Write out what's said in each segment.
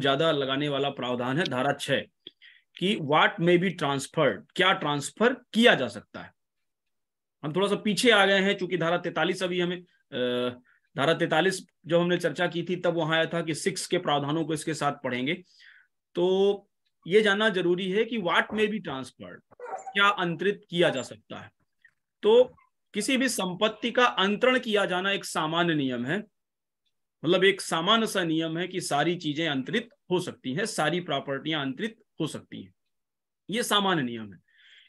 ज्यादा लगाने वाला प्रावधान है धारा छ कि वाट मे बी ट्रांसफर्ड क्या ट्रांसफर किया जा सकता है हम थोड़ा सा पीछे आ गए हैं चूंकि धारा तैतालीस अभी हमें धारा तैतालीस जो हमने चर्चा की थी तब वहां आया था कि सिक्स के प्रावधानों को इसके साथ पढ़ेंगे तो ये जानना जरूरी है कि वाट मे बी ट्रांसफर्ड क्या अंतरित किया जा सकता है तो किसी भी संपत्ति का अंतरण किया जाना एक सामान्य नियम है मतलब एक सामान्य सा नियम है कि सारी चीजें अंतरित हो सकती हैं सारी प्रॉपर्टियां अंतरित हो सकती हैं ये सामान्य नियम है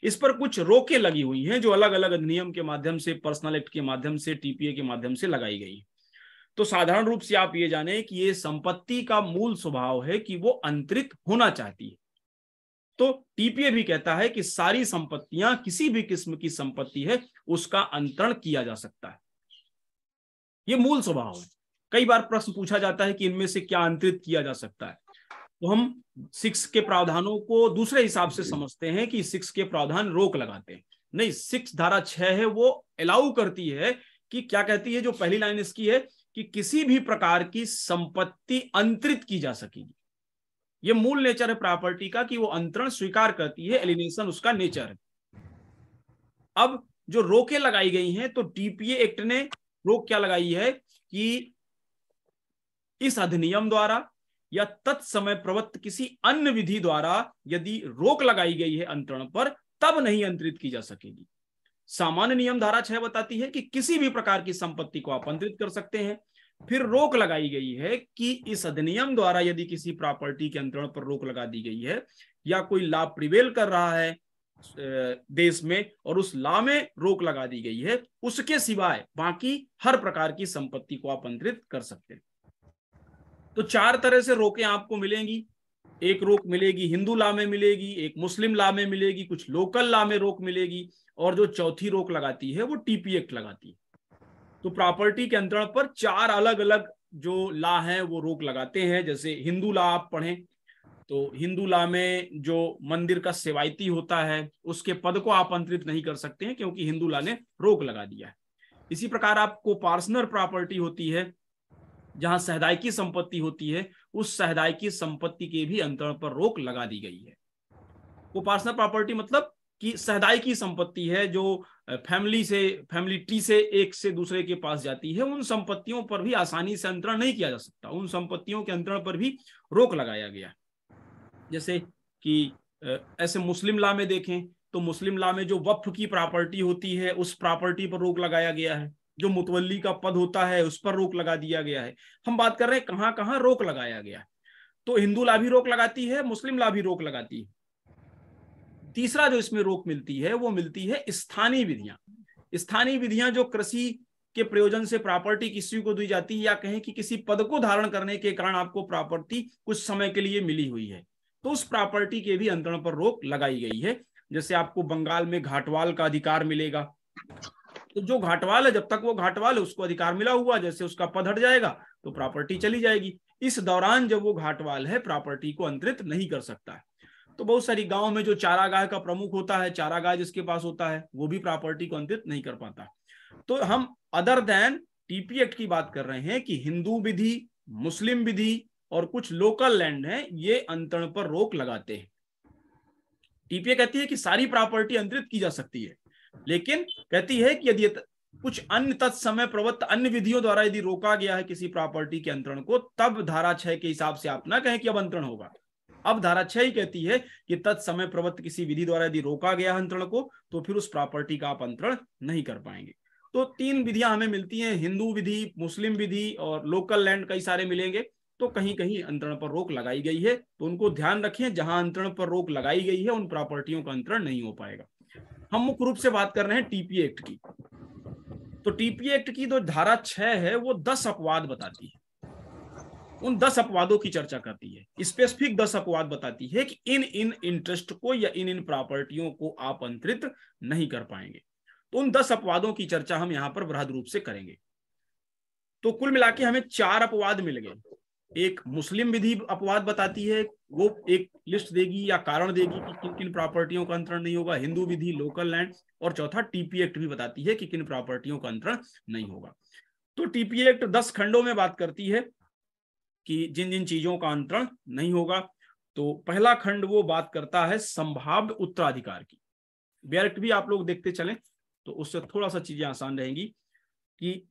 इस पर कुछ रोके लगी हुई हैं जो अलग अलग नियम के माध्यम से पर्सनल एक्ट के माध्यम से टीपीए के माध्यम से लगाई गई है तो साधारण रूप से आप ये जाने कि ये संपत्ति का मूल स्वभाव है कि वो अंतरित होना चाहती है तो टीपीए भी कहता है कि सारी संपत्तियां किसी भी किस्म की संपत्ति है उसका अंतरण किया जा सकता है ये मूल स्वभाव है कई बार प्रश्न पूछा जाता है कि इनमें से क्या अंतरित किया जा सकता है तो हम सिक्स के प्रावधानों को दूसरे हिसाब से समझते हैं कि सिक्स के प्रावधान रोक लगाते हैं नहीं सिक्स धारा छह है वो अलाउ करती है कि क्या कहती है जो पहली लाइन इसकी है कि किसी भी प्रकार की संपत्ति अंतरित की जा सकेगी ये मूल नेचर है प्रॉपर्टी का कि वो अंतरण स्वीकार करती है एलिनेशन उसका नेचर है अब जो रोके लगाई गई हैं तो टीपीए एक्ट ने रोक क्या लगाई है कि इस अधिनियम द्वारा या तत्समय प्रवृत्त किसी अन्य विधि द्वारा यदि रोक लगाई गई है अंतरण पर तब नहीं अंतरित की जा सकेगी सामान्य नियम धारा छह बताती है कि किसी भी प्रकार की संपत्ति को आप अंतरित कर सकते हैं फिर रोक लगाई गई है कि इस अधिनियम द्वारा यदि किसी प्रॉपर्टी के अंतरण पर रोक लगा दी गई है या कोई लाभ प्रिवेल कर रहा है देश में और उस ला में रोक लगा दी गई है उसके सिवाय बाकी हर प्रकार की संपत्ति को आप अंतरित कर सकते हैं तो चार तरह से रोकें आपको मिलेंगी एक रोक मिलेगी हिंदू ला में मिलेगी एक मुस्लिम ला में मिलेगी कुछ लोकल ला में रोक मिलेगी और जो चौथी रोक लगाती है वो टीपी एक्ट लगाती है तो प्रॉपर्टी के अंतरण पर चार अलग अलग जो ला है वो रोक लगाते हैं जैसे हिंदू ला आप पढ़ें तो हिंदू ला में जो मंदिर का सेवायती होता है उसके पद को आप अंतरित नहीं कर सकते हैं क्योंकि हिंदू ला ने रोक लगा दिया है इसी प्रकार आपको पार्सनल प्रॉपर्टी होती है जहां सहदायकी संपत्ति होती है उस सहदायकी संपत्ति के भी अंतरण पर रोक लगा दी गई है वो पार्सनल प्रॉपर्टी मतलब कि सहदायकी संपत्ति है जो फैमिली से फैमिली ट्री से एक से दूसरे के पास जाती है उन संपत्तियों पर भी आसानी से अंतरण नहीं किया जा सकता उन संपत्तियों के अंतरण पर भी रोक लगाया गया जैसे कि ऐसे मुस्लिम ला में देखें तो मुस्लिम ला में जो वक्फ की प्रॉपर्टी होती है उस प्रॉपर्टी पर रोक लगाया गया है जो मुतवली का पद होता है उस पर रोक लगा दिया गया है हम बात कर रहे हैं कहाँ कहाँ रोक लगाया गया तो हिंदू ला भी रोक लगाती है मुस्लिम ला भी रोक लगाती है तीसरा जो इसमें रोक मिलती है वो मिलती है स्थानीय विधियां स्थानीय विधियां जो कृषि के प्रयोजन से प्रॉपर्टी किसी को दी जाती है या कहें कि किसी पद को धारण करने के कारण आपको प्रॉपर्टी कुछ समय के लिए मिली हुई है तो उस प्रॉपर्टी के भी अंतरण पर रोक लगाई गई है जैसे आपको बंगाल में घाटवाल का अधिकार मिलेगा तो जो घाटवाल है जब तक वो घाटवाल है उसको अधिकार मिला हुआ जैसे उसका पद हट जाएगा तो प्रॉपर्टी चली जाएगी इस दौरान जब वो घाटवाल है प्रॉपर्टी को अंतरित नहीं कर सकता है तो बहुत सारी गांव में जो चारागाह का प्रमुख होता है चारागाह जिसके पास होता है वो भी प्रॉपर्टी को अंतरित नहीं कर पाता तो हम अदर देन टीपी एक्ट की बात कर रहे हैं कि हिंदू विधि मुस्लिम विधि और कुछ लोकल लैंड है ये अंतरण पर रोक लगाते हैं टीपीए कहती है कि सारी प्रॉपर्टी अंतरित की जा सकती है लेकिन कहती है कि यदि कुछ अन्य तत्समय प्रवृत्त अन्य विधियों द्वारा यदि रोका गया है किसी प्रॉपर्टी के अंतरण को तब धारा छह के हिसाब से आप ना कहें कि अब अंतरण होगा अब धारा छह ही कहती है कि तत्समय प्रवृत्त किसी विधि द्वारा यदि रोका गया है अंतरण को तो फिर उस प्रॉपर्टी का आप अंतरण नहीं कर पाएंगे तो तीन विधियां हमें मिलती हैं हिंदू विधि मुस्लिम विधि और लोकल लैंड कई सारे मिलेंगे तो कहीं कहीं अंतरण पर रोक लगाई गई है तो उनको ध्यान रखें जहां अंतरण पर रोक लगाई गई है उन प्रॉपर्टियों का अंतरण नहीं हो पाएगा हम मुख्य रूप से बात कर रहे हैं टीपी एक्ट की तो टीपी एक्ट की जो धारा छह है वो दस अपवाद बताती है उन दस अपवादों की चर्चा करती है स्पेसिफिक दस अपवाद बताती है कि इन इन इंटरेस्ट को या इन इन प्रॉपर्टियों को आप अंतरित नहीं कर पाएंगे तो उन दस अपवादों की चर्चा हम यहां पर बृहद रूप से करेंगे तो कुल मिला हमें चार अपवाद मिल गए एक मुस्लिम विधि अपवाद बताती है वो एक लिस्ट देगी या कारण देगी कि किन किन प्रॉपर्टियों का अंतरण नहीं होगा हिंदू विधि लोकल लैंड और चौथा टीपी एक्ट भी बताती है कि किन प्रॉपर्टियों का अंतरण नहीं होगा तो टीपी एक्ट दस खंडों में बात करती है कि जिन जिन चीजों का अंतरण नहीं होगा तो पहला खंड वो बात करता है संभाव्य उत्तराधिकार की बेयर भी आप लोग देखते चले तो उससे थोड़ा सा चीजें आसान रहेंगी कि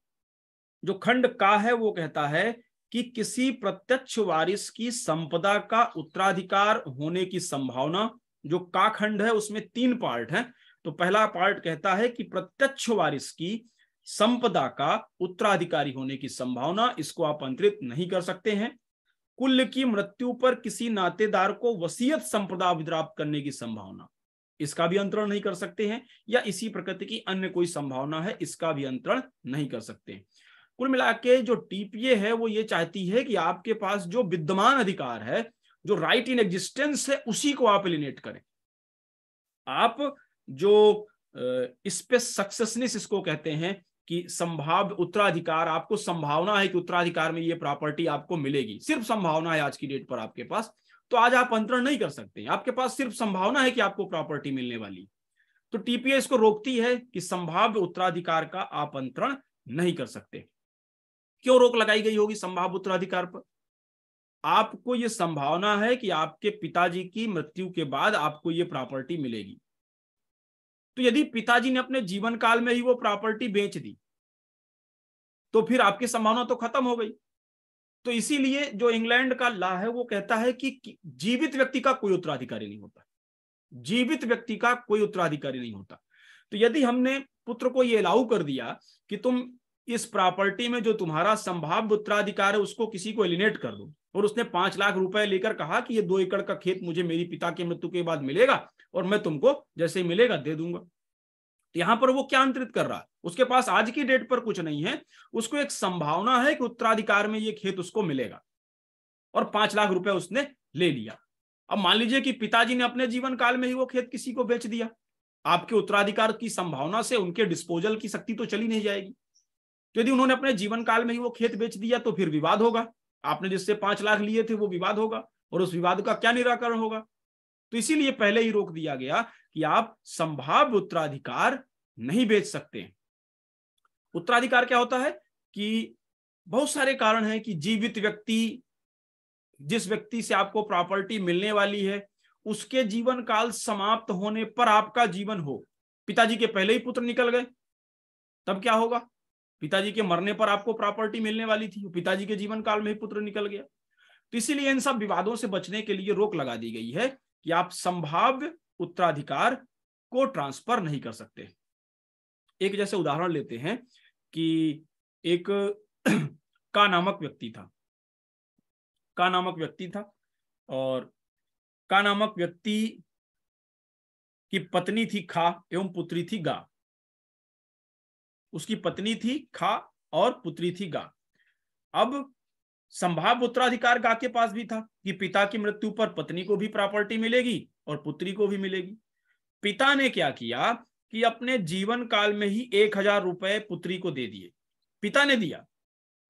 जो खंड का है वो कहता है कि किसी प्रत्यक्ष वारिस की संपदा का उत्तराधिकार होने की संभावना जो काखंड है उसमें तीन पार्ट है तो पहला पार्ट कहता है कि प्रत्यक्ष वारिस की संपदा का उत्तराधिकारी होने की संभावना इसको आप अंतरित नहीं कर सकते हैं कुल की मृत्यु पर किसी नातेदार को वसीयत संपदा विद्राप्त करने की संभावना इसका भी अंतरण नहीं कर सकते हैं या इसी प्रकृति की अन्य कोई संभावना है इसका भी अंतरण नहीं कर सकते हैं कुल मिला के जो टीपीए है वो ये चाहती है कि आपके पास जो विद्यमान अधिकार है जो राइट इन एग्जिस्टेंस है उसी को आप एलिनेट करें आप जो इस पे सक्सेसनेस इसको कहते हैं कि संभाव्य उत्तराधिकार आपको संभावना है कि उत्तराधिकार में ये प्रॉपर्टी आपको मिलेगी सिर्फ संभावना है आज की डेट पर आपके पास तो आज आप अंतरण नहीं कर सकते आपके पास सिर्फ संभावना है कि आपको प्रॉपर्टी मिलने वाली तो टीपीए इसको रोकती है कि संभाव्य उत्तराधिकार का आप अंतरण नहीं कर सकते क्यों रोक लगाई गई होगी संभाव उत्तराधिकार पर आपको ये संभावना है कि आपके पिताजी की मृत्यु के बाद आपको ये प्रॉपर्टी मिलेगी तो यदि पिताजी ने अपने जीवन काल में ही वो प्रॉपर्टी बेच दी तो फिर आपकी संभावना तो खत्म हो गई तो इसीलिए जो इंग्लैंड का ला है वो कहता है कि जीवित व्यक्ति का कोई उत्तराधिकारी नहीं होता जीवित व्यक्ति का कोई उत्तराधिकारी नहीं होता तो यदि हमने पुत्र को ये अलाउ कर दिया कि तुम इस प्रॉपर्टी में जो तुम्हारा संभाव्य उत्तराधिकार है उसको किसी को एलिनेट कर दो और उसने पांच लाख रुपए लेकर कहा कि ये दो एकड़ का खेत मुझे मेरी पिता की मृत्यु के बाद मिलेगा और मैं तुमको जैसे मिलेगा दे दूंगा तो यहां पर वो क्या अंतरित कर रहा है उसके पास आज की डेट पर कुछ नहीं है उसको एक संभावना है कि उत्तराधिकार में ये खेत उसको मिलेगा और पांच लाख रुपए उसने ले लिया अब मान लीजिए कि पिताजी ने अपने जीवन काल में ही वो खेत किसी को बेच दिया आपके उत्तराधिकार की संभावना से उनके डिस्पोजल की शक्ति तो चली नहीं जाएगी तो यदि उन्होंने अपने जीवन काल में ही वो खेत बेच दिया तो फिर विवाद होगा आपने जिससे पांच लाख लिए थे वो विवाद होगा और उस विवाद का क्या निराकरण होगा तो इसीलिए पहले ही रोक दिया गया कि आप संभाव्य उत्तराधिकार नहीं बेच सकते उत्तराधिकार क्या होता है कि बहुत सारे कारण है कि जीवित व्यक्ति जिस व्यक्ति से आपको प्रॉपर्टी मिलने वाली है उसके जीवन काल समाप्त होने पर आपका जीवन हो पिताजी के पहले ही पुत्र निकल गए तब क्या होगा पिताजी के मरने पर आपको प्रॉपर्टी मिलने वाली थी पिताजी के जीवन काल में ही पुत्र निकल गया तो इसीलिए इन सब विवादों से बचने के लिए रोक लगा दी गई है कि आप संभाव्य उत्तराधिकार को ट्रांसफर नहीं कर सकते एक जैसे उदाहरण लेते हैं कि एक का नामक व्यक्ति था का नामक व्यक्ति था और का नामक व्यक्ति की पत्नी थी खा एवं पुत्री थी गा उसकी पत्नी थी खा और पुत्री थी गा अब संभाव्य उत्तराधिकार गा के पास भी था कि पिता की मृत्यु पर पत्नी को भी प्रॉपर्टी मिलेगी और पुत्री को भी मिलेगी पिता ने क्या किया कि अपने जीवन काल में ही एक हजार रुपए पुत्री को दे दिए पिता ने दिया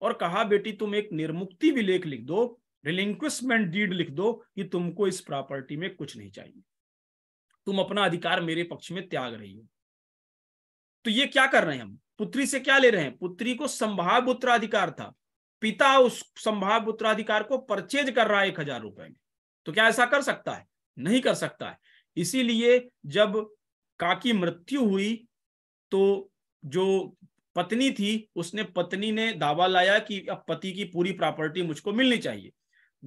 और कहा बेटी तुम एक निर्मुक्ति भी लेख लिख दो रिलिंक्विशमेंट डीड लिख दो कि तुमको इस प्रॉपर्टी में कुछ नहीं चाहिए तुम अपना अधिकार मेरे पक्ष में त्याग रही हो तो ये क्या कर रहे हैं हम पुत्री से क्या ले रहे हैं पुत्री को संभाव उत्तराधिकार था पिता उस संभाव उत्तराधिकार को परचेज कर रहा है एक हजार रुपए में तो क्या ऐसा कर सकता है नहीं कर सकता है इसीलिए जब काकी मृत्यु हुई तो जो पत्नी थी उसने पत्नी ने दावा लाया कि अब पति की पूरी प्रॉपर्टी मुझको मिलनी चाहिए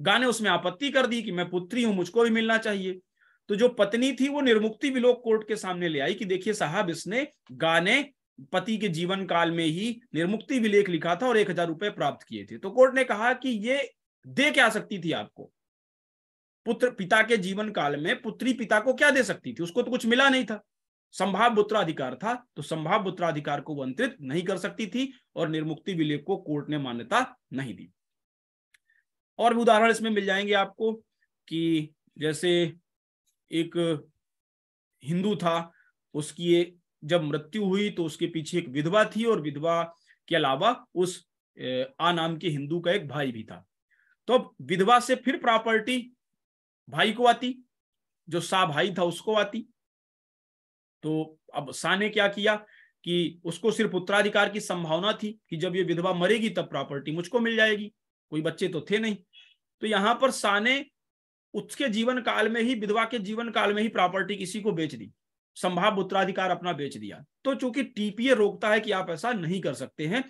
गाने उसमें आपत्ति कर दी कि मैं पुत्री हूं मुझको भी मिलना चाहिए तो जो पत्नी थी वो निर्मुक्ति विलोक कोर्ट के सामने ले आई कि देखिए साहब इसने गाने पति के जीवन काल में ही निर्मुक्ति विलेख लिखा था और एक हजार रुपए प्राप्त किए थे तो कोर्ट ने कहा कि ये दे क्या सकती थी आपको पुत्र पिता के जीवन काल में पुत्री पिता को क्या दे सकती थी उसको तो कुछ मिला नहीं था संभाव पुत्राधिकार था तो संभाव पुत्राधिकार को वंत्रित नहीं कर सकती थी और निर्मुक्ति विलेख को कोर्ट ने मान्यता नहीं दी और भी उदाहरण इसमें मिल जाएंगे आपको कि जैसे एक हिंदू था उसकी जब मृत्यु हुई तो उसके पीछे एक विधवा थी और विधवा के अलावा उस आ नाम के हिंदू का एक भाई भी था तो विधवा से फिर प्रॉपर्टी भाई को आती जो सा भाई था उसको आती तो अब सा ने क्या किया कि उसको सिर्फ उत्तराधिकार की संभावना थी कि जब ये विधवा मरेगी तब प्रॉपर्टी मुझको मिल जाएगी कोई बच्चे तो थे नहीं तो यहां पर साने ने उसके जीवन काल में ही विधवा के जीवन काल में ही प्रॉपर्टी किसी को बेच दी संभाव्य उत्तराधिकार अपना बेच दिया तो चूंकि टीपीए रोकता है कि आप ऐसा नहीं कर सकते हैं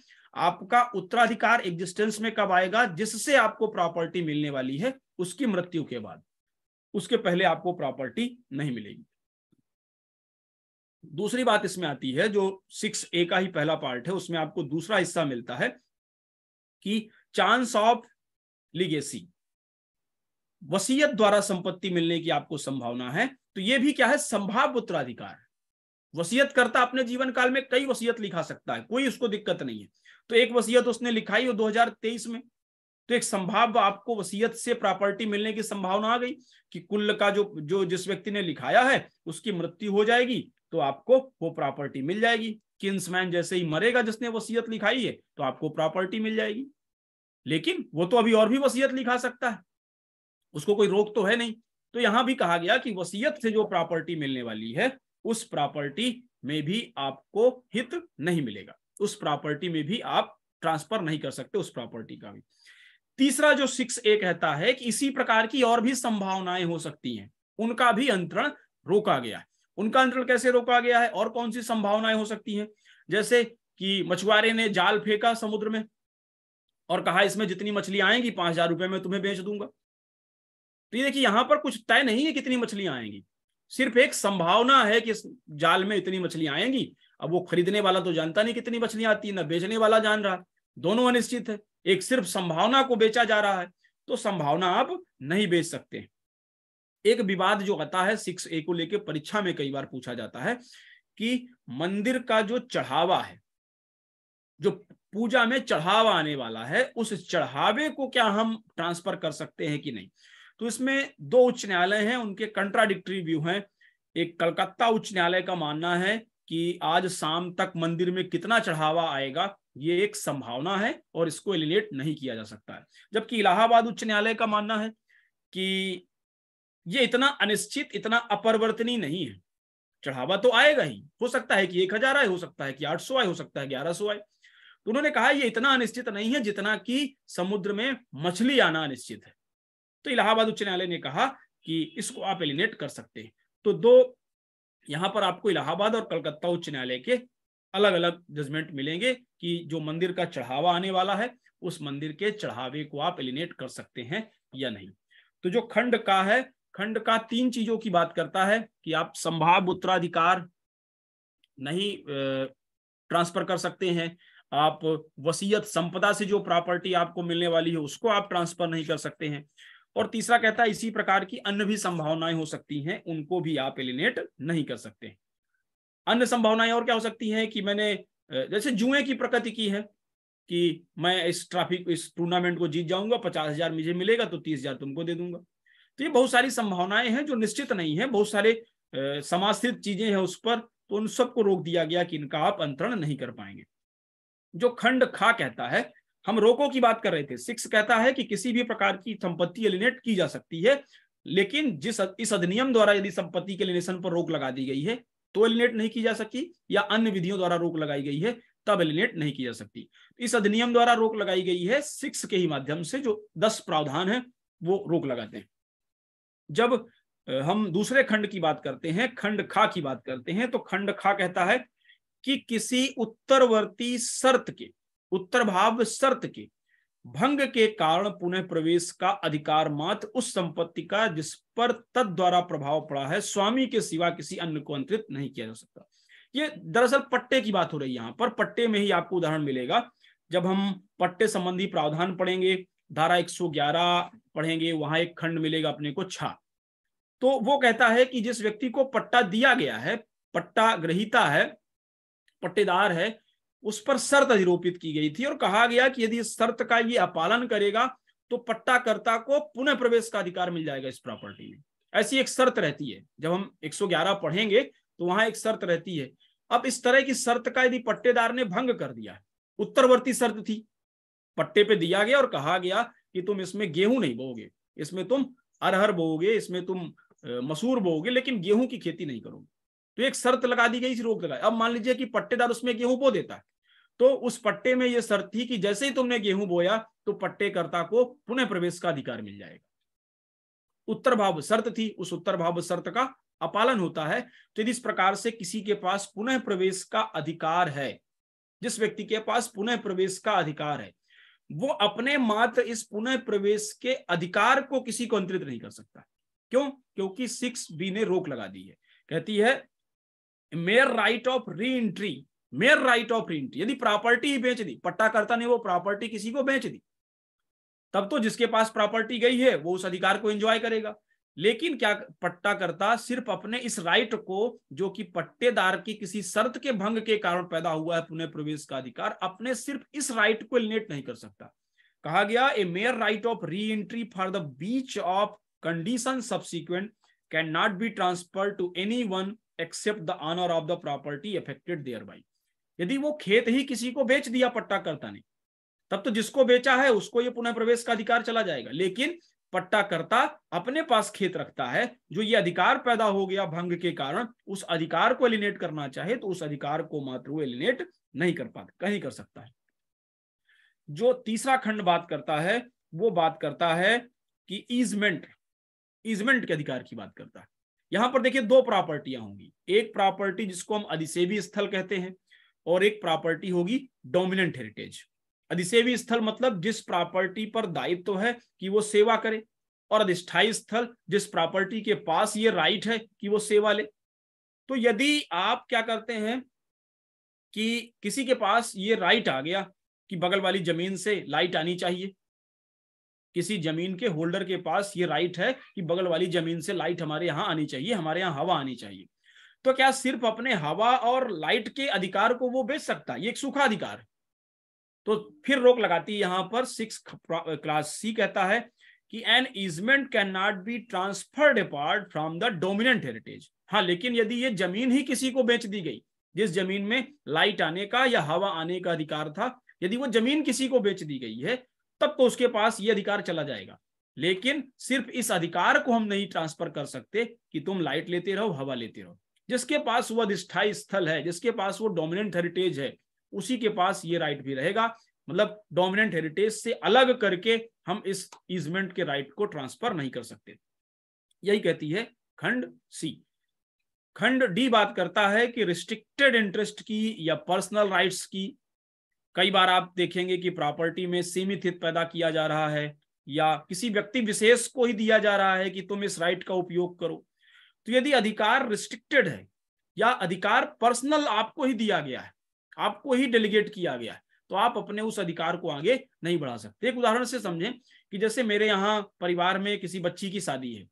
आपका उत्तराधिकार एग्जिस्टेंस में कब आएगा जिससे आपको प्रॉपर्टी मिलने वाली है उसकी मृत्यु के बाद उसके पहले आपको प्रॉपर्टी नहीं मिलेगी दूसरी बात इसमें आती है जो सिक्स ए का ही पहला पार्ट है उसमें आपको दूसरा हिस्सा मिलता है कि चांस ऑफ लिगेसी वसीयत द्वारा संपत्ति मिलने की आपको संभावना है तो ये भी क्या है संभाव्य उत्तराधिकार वसीयत करता अपने जीवन काल में कई वसीयत लिखा सकता है कोई उसको दिक्कत नहीं है तो एक वसीयत उसने लिखाई हो 2023 में तो एक संभाव्य आपको वसीयत से प्रॉपर्टी मिलने की संभावना आ गई कि कुल का जो जो जिस व्यक्ति ने लिखाया है उसकी मृत्यु हो जाएगी तो आपको वो प्रॉपर्टी मिल जाएगी किन्समैन जैसे ही मरेगा जिसने वसीयत लिखाई है तो आपको प्रॉपर्टी मिल जाएगी लेकिन वो तो अभी और भी वसीयत लिखा सकता है उसको कोई रोक तो है नहीं तो यहां भी कहा गया कि वसीयत से जो प्रॉपर्टी मिलने वाली है उस प्रॉपर्टी में भी आपको हित नहीं मिलेगा उस प्रॉपर्टी में भी आप ट्रांसफर नहीं कर सकते उस प्रॉपर्टी का भी तीसरा जो सिक्स ए कहता है कि इसी प्रकार की और भी संभावनाएं हो सकती हैं उनका भी अंतरण रोका गया है उनका अंतरण कैसे रोका गया है और कौन सी संभावनाएं हो सकती हैं जैसे कि मछुआरे ने जाल फेंका समुद्र में और कहा इसमें जितनी मछली आएंगी पांच हजार रुपए में तुम्हें बेच दूंगा तो ये देखिए यहां पर कुछ तय नहीं है कितनी मछलियां आएंगी सिर्फ एक संभावना है कि जाल में इतनी मछलियां आएंगी अब वो खरीदने वाला तो जानता नहीं कितनी मछलियां आती है ना बेचने वाला जान रहा दोनों अनिश्चित है एक सिर्फ संभावना को बेचा जा रहा है तो संभावना आप नहीं बेच सकते एक विवाद जो आता है सिक्स ए को लेकर परीक्षा में कई बार पूछा जाता है कि मंदिर का जो चढ़ावा है जो पूजा में चढ़ावा आने वाला है उस चढ़ावे को क्या हम ट्रांसफर कर सकते हैं कि नहीं तो इसमें दो उच्च न्यायालय हैं उनके कंट्राडिक्टरी व्यू हैं एक कलकत्ता उच्च न्यायालय का मानना है कि आज शाम तक मंदिर में कितना चढ़ावा आएगा ये एक संभावना है और इसको एलिनेट नहीं किया जा सकता है जबकि इलाहाबाद उच्च न्यायालय का मानना है कि ये इतना अनिश्चित इतना अपरिवर्तनीय नहीं है चढ़ावा तो आएगा ही हो सकता है कि एक हजार आए हो सकता है कि आठ सौ आए हो सकता है ग्यारह सौ आए तो उन्होंने कहा ये इतना अनिश्चित नहीं है जितना कि समुद्र में मछली आना अनिश्चित है तो इलाहाबाद उच्च न्यायालय ने कहा कि इसको आप एलिनेट कर सकते हैं तो दो यहां पर आपको इलाहाबाद और कलकत्ता उच्च न्यायालय के अलग अलग जजमेंट मिलेंगे कि जो मंदिर का चढ़ावा आने वाला है उस मंदिर के चढ़ावे को आप एलिनेट कर सकते हैं या नहीं तो जो खंड का है खंड का तीन चीजों की बात करता है कि आप संभाव उत्तराधिकार नहीं ट्रांसफर कर सकते हैं आप वसीयत संपदा से जो प्रॉपर्टी आपको मिलने वाली है उसको आप ट्रांसफर नहीं कर सकते हैं और तीसरा कहता है इसी प्रकार की अन्य भी संभावनाएं हो सकती हैं उनको भी आप एलिनेट नहीं कर सकते अन्य संभावनाएं और क्या हो सकती हैं कि मैंने जैसे जुए की प्रकृति की है कि मैं इस ट्रॉफी इस टूर्नामेंट को जीत जाऊंगा पचास हजार मुझे मिलेगा तो तीस हजार तुमको दे दूंगा तो ये बहुत सारी संभावनाएं हैं जो निश्चित नहीं है बहुत सारे समास्थित चीजें हैं उस पर तो उन सबको रोक दिया गया कि इनका आप अंतरण नहीं कर पाएंगे जो खंड खा कहता है हम रोको की बात कर रहे थे सिक्स कहता है कि किसी भी प्रकार की संपत्ति एलिनेट की जा सकती है लेकिन जिस इस अधिनियम द्वारा यदि संपत्ति के एलिनेशन पर रोक लगा दी गई है तो एलिनेट नहीं की जा सकती या अन्य विधियों द्वारा रोक लगाई गई है तब एलिनेट नहीं की जा सकती इस अधिनियम द्वारा रोक लगाई गई है सिक्स के ही माध्यम से जो दस प्रावधान है वो रोक लगाते हैं जब हम दूसरे खंड की बात करते हैं खंड खा की बात करते हैं तो खंड खा कहता है कि किसी उत्तरवर्ती शर्त के उत्तर भाव शर्त के भंग के कारण पुनः प्रवेश का अधिकार मात्र उस संपत्ति का जिस पर तद द्वारा प्रभाव पड़ा है स्वामी के सिवा किसी अन्य को अंतरित नहीं किया जा सकता ये दरअसल पट्टे की बात हो रही है यहाँ पर पट्टे में ही आपको उदाहरण मिलेगा जब हम पट्टे संबंधी प्रावधान पढ़ेंगे धारा 111 पढ़ेंगे वहां एक खंड मिलेगा अपने को छा तो वो कहता है कि जिस व्यक्ति को पट्टा दिया गया है पट्टा ग्रहिता है पट्टेदार है उस पर शर्त आरोपित की गई थी और कहा गया कि यदि इस शर्त का ये अपालन करेगा तो पट्टाकर्ता को पुनः प्रवेश का अधिकार मिल जाएगा इस प्रॉपर्टी में ऐसी एक शर्त रहती है जब हम 111 पढ़ेंगे तो वहां एक शर्त रहती है अब इस तरह की शर्त का यदि पट्टेदार ने भंग कर दिया उत्तरवर्ती शर्त थी पट्टे पे दिया गया और कहा गया कि तुम इसमें गेहूं नहीं बोगे इसमें तुम अरहर बोगे इसमें तुम मसूर बोगे लेकिन गेहूं की खेती नहीं करोगे तो एक शर्त लगा दी गई रोक लगाई अब मान लीजिए कि पट्टेदार उसमें गेहूं बो देता है तो उस पट्टे में यह शर्त थी कि जैसे ही तुमने गेहूं बोया तो पट्टेकर्ता को पुनः प्रवेश का अधिकार मिल जाएगा उत्तर भाव शर्त थी उस उत्तर भाव शर्त का अपालन होता है तो यदि इस प्रकार से किसी के पास पुनः प्रवेश का अधिकार है जिस व्यक्ति के पास पुनः प्रवेश का अधिकार है वो अपने मात्र इस पुनः प्रवेश के अधिकार को किसी को अंतरित नहीं कर सकता क्यों क्योंकि सिक्स बी ने रोक लगा दी है कहती है mere right of re entry mere right of rent यदि प्रॉपर्टी बेच दी पट्टाकर्ता ने वो प्रॉपर्टी किसी को बेच दी तब तो जिसके पास प्रॉपर्टी गई है वो उस अधिकार को एंजॉय करेगा लेकिन क्या पट्टाकर्ता सिर्फ अपने इस राइट को जो कि पट्टेदार की किसी शर्त के भंग के कारण पैदा हुआ है पुनः प्रवेश का अधिकार अपने सिर्फ इस राइट को इलिनेट नहीं कर सकता कहा गया a mere right of re entry for the breach of condition subsequent cannot be transfer to anyone except the owner of the property affected thereby यदि वो खेत ही किसी को बेच दिया पट्टाकर्ता ने तब तो जिसको बेचा है उसको ये पुनः प्रवेश का अधिकार चला जाएगा लेकिन पट्टाकर्ता अपने पास खेत रखता है जो ये अधिकार पैदा हो गया भंग के कारण उस अधिकार को एलिनेट करना चाहे तो उस अधिकार को मात्र वो एलिनेट नहीं कर पाता कहीं कर सकता है जो तीसरा खंड बात करता है वो बात करता है कि इजमेंट इजमेंट के अधिकार की बात करता है यहां पर देखिए दो प्रॉपर्टियां होंगी एक प्रॉपर्टी जिसको हम अधिसेवी स्थल कहते हैं और एक प्रॉपर्टी होगी डोमिनेंट हेरिटेज अधिसेवी स्थल मतलब जिस प्रॉपर्टी पर दायित्व तो है कि वो सेवा करे और अधिष्ठाई स्थल जिस प्रॉपर्टी के पास ये राइट है कि वो सेवा ले तो यदि आप क्या करते हैं कि किसी के पास ये राइट आ गया कि बगल वाली जमीन से लाइट आनी चाहिए किसी जमीन के होल्डर के पास ये राइट है कि बगल वाली जमीन से लाइट हमारे यहां आनी चाहिए हमारे यहां हवा आनी चाहिए तो क्या सिर्फ अपने हवा और लाइट के अधिकार को वो बेच सकता है ये एक सूखा अधिकार तो फिर रोक लगाती है यहां पर सिक्स क्लास सी कहता है कि an easement cannot be transferred apart from the dominant heritage हाँ लेकिन यदि ये जमीन ही किसी को बेच दी गई जिस जमीन में लाइट आने का या हवा आने का अधिकार था यदि वो जमीन किसी को बेच दी गई है तब तो उसके पास ये अधिकार चला जाएगा लेकिन सिर्फ इस अधिकार को हम नहीं ट्रांसफर कर सकते कि तुम लाइट लेते रहो हवा लेते रहो जिसके पास वह अधिष्ठाई स्थल है जिसके पास वो डोमिनेंट हेरिटेज है उसी के पास ये राइट भी रहेगा मतलब डोमिनेंट हेरिटेज से अलग करके हम इस इजमेंट के राइट को ट्रांसफर नहीं कर सकते यही कहती है खंड सी खंड डी बात करता है कि रिस्ट्रिक्टेड इंटरेस्ट की या पर्सनल राइट्स की कई बार आप देखेंगे कि प्रॉपर्टी में सीमित हित पैदा किया जा रहा है या किसी व्यक्ति विशेष को ही दिया जा रहा है कि तुम इस राइट का उपयोग करो तो यदि अधिकार रिस्ट्रिक्टेड है या अधिकार पर्सनल आपको ही दिया गया है आपको ही डेलीगेट किया गया है तो आप अपने उस अधिकार को आगे नहीं बढ़ा सकते एक उदाहरण से समझें कि जैसे मेरे यहाँ परिवार में किसी बच्ची की शादी है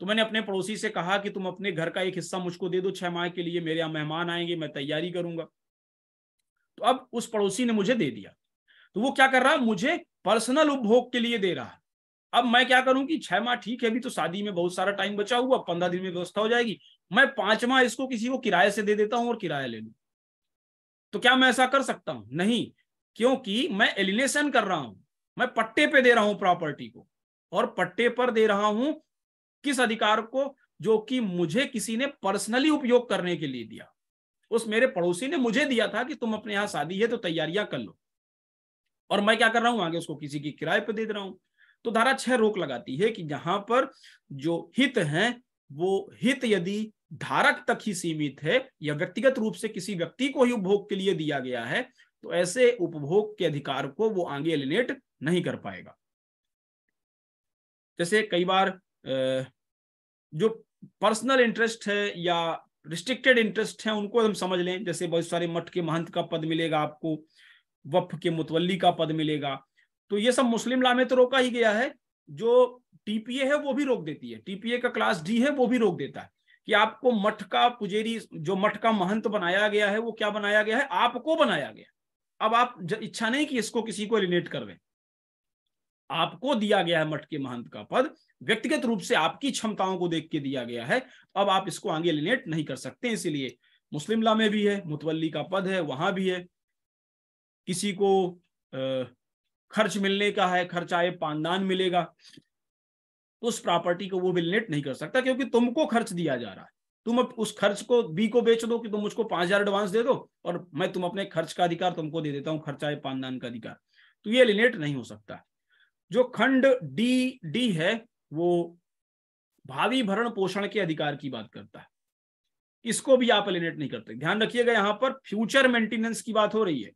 तो मैंने अपने पड़ोसी से कहा कि तुम अपने घर का एक हिस्सा मुझको दे दो छह माह के लिए मेरे यहाँ मेहमान आएंगे मैं तैयारी करूंगा तो अब उस पड़ोसी ने मुझे दे दिया तो वो क्या कर रहा मुझे पर्सनल उपभोग के लिए दे रहा अब मैं क्या करूं कि छह माह ठीक है अभी तो शादी में बहुत सारा टाइम बचा हुआ पंद्रह दिन में व्यवस्था हो जाएगी मैं पांच माह इसको किसी को किराए से दे देता हूं और किराया ले लू तो क्या मैं ऐसा कर सकता हूं नहीं क्योंकि मैं एलिनेशन कर रहा हूं मैं पट्टे पे दे रहा हूं प्रॉपर्टी को और पट्टे पर दे रहा हूं किस अधिकार को जो कि मुझे किसी ने पर्सनली उपयोग करने के लिए दिया उस मेरे पड़ोसी ने मुझे दिया था कि तुम अपने यहां शादी है तो तैयारियां कर लो और मैं क्या कर रहा हूं आगे उसको किसी की किराए पर दे, दे रहा हूं तो धारा छह रोक लगाती है कि जहां पर जो हित है वो हित यदि धारक तक ही सीमित है या व्यक्तिगत रूप से किसी व्यक्ति को ही उपभोग के लिए दिया गया है तो ऐसे उपभोग के अधिकार को वो आगे एलिनेट नहीं कर पाएगा जैसे कई बार जो पर्सनल इंटरेस्ट है या रिस्ट्रिक्टेड इंटरेस्ट है उनको हम समझ लें जैसे बहुत सारे मठ के महंत का पद मिलेगा आपको वफ के मुतवली का पद मिलेगा तो ये सब मुस्लिम लामे तो रोका ही गया है जो टीपीए है वो भी रोक देती है टीपीए का क्लास डी है वो भी रोक देता है कि आपको मठ का पुजेरी जो मठ का महंत बनाया गया है वो क्या बनाया गया है आपको बनाया गया अब आप इच्छा नहीं कि इसको किसी को एलिनेट कर रहे आपको दिया गया है मठ के महंत का पद व्यक्तिगत रूप से आपकी क्षमताओं को देख के दिया गया है अब आप इसको आगे एलिनेट नहीं कर सकते इसीलिए मुस्लिम ला में भी है मुतवली का पद है वहां भी है किसी को खर्च मिलने का है खर्चाए पानदान मिलेगा तो उस प्रॉपर्टी को वो विलनेट नहीं कर सकता क्योंकि तुमको खर्च दिया जा रहा है तुम अब उस खर्च को बी को बेच दो कि तुम मुझको पांच हजार एडवांस दे दो और मैं तुम अपने खर्च का अधिकार तुमको दे देता हूं खर्चाए पानदान का अधिकार तो ये लिनेट नहीं हो सकता जो खंड डी डी है वो भावी भरण पोषण के अधिकार की बात करता है इसको भी आप एलिनेट नहीं करते ध्यान रखिएगा यहां पर फ्यूचर मेंटेनेंस की बात हो रही है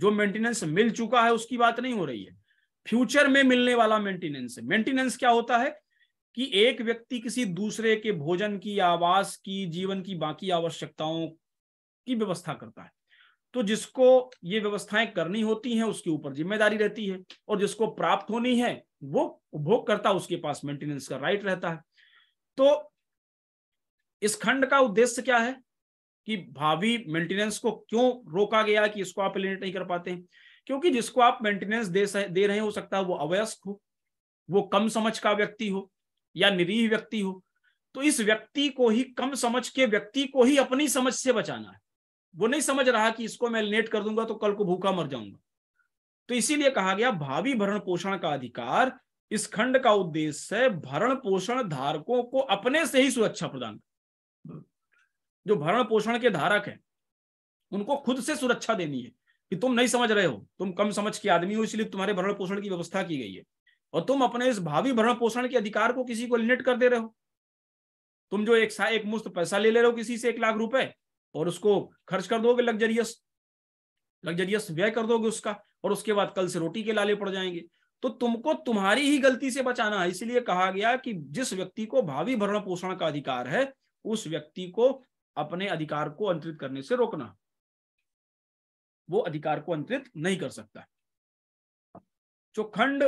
जो मेंटेनेंस मिल चुका है उसकी बात नहीं हो रही है फ्यूचर में मिलने वाला मेंटेनेंस मेंटेनेंस क्या होता है कि एक व्यक्ति किसी दूसरे के भोजन की आवास की जीवन की बाकी आवश्यकताओं की व्यवस्था करता है तो जिसको ये व्यवस्थाएं करनी होती हैं उसके ऊपर जिम्मेदारी रहती है और जिसको प्राप्त होनी है वो उपभोग करता उसके पास मेंटेनेंस का राइट रहता है तो इस खंड का उद्देश्य क्या है कि भावी मेंटेनेंस को क्यों रोका गया कि इसको आप एलिनेट नहीं कर पाते हैं क्योंकि जिसको आप मेंटेनेंस दे दे रहे हो सकता है वो अवयस्क हो वो कम समझ का व्यक्ति हो या निरीह व्यक्ति हो तो इस व्यक्ति को ही कम समझ के व्यक्ति को ही अपनी समझ से बचाना है वो नहीं समझ रहा कि इसको मैं एलिनेट कर दूंगा तो कल को भूखा मर जाऊंगा तो इसीलिए कहा गया भावी भरण पोषण का अधिकार इस खंड का उद्देश्य है भरण पोषण धारकों को अपने से ही सुरक्षा प्रदान जो भरण पोषण के धारक हैं उनको खुद से सुरक्षा देनी है कि तुम नहीं समझ रहे हो तुम कम समझ के आदमी हो इसलिए तुम्हारे भरण पोषण की व्यवस्था की गई है और तुम अपने इस भावी भरण पोषण के अधिकार को किसी को लिमिट कर दे रहे हो तुम जो एक एक मुफ्त पैसा ले ले रहे हो किसी से एक लाख रुपए और उसको खर्च कर दोगे लग्जरियस लग्जरियस व्यय कर दोगे उसका और उसके बाद कल से रोटी के लाले पड़ जाएंगे तो तुमको तुम्हारी ही गलती से बचाना है इसलिए कहा गया कि जिस व्यक्ति को भावी भरण पोषण का अधिकार है उस व्यक्ति को अपने अधिकार को अंतरित करने से रोकना वो अधिकार को अंतरित नहीं कर सकता जो खंड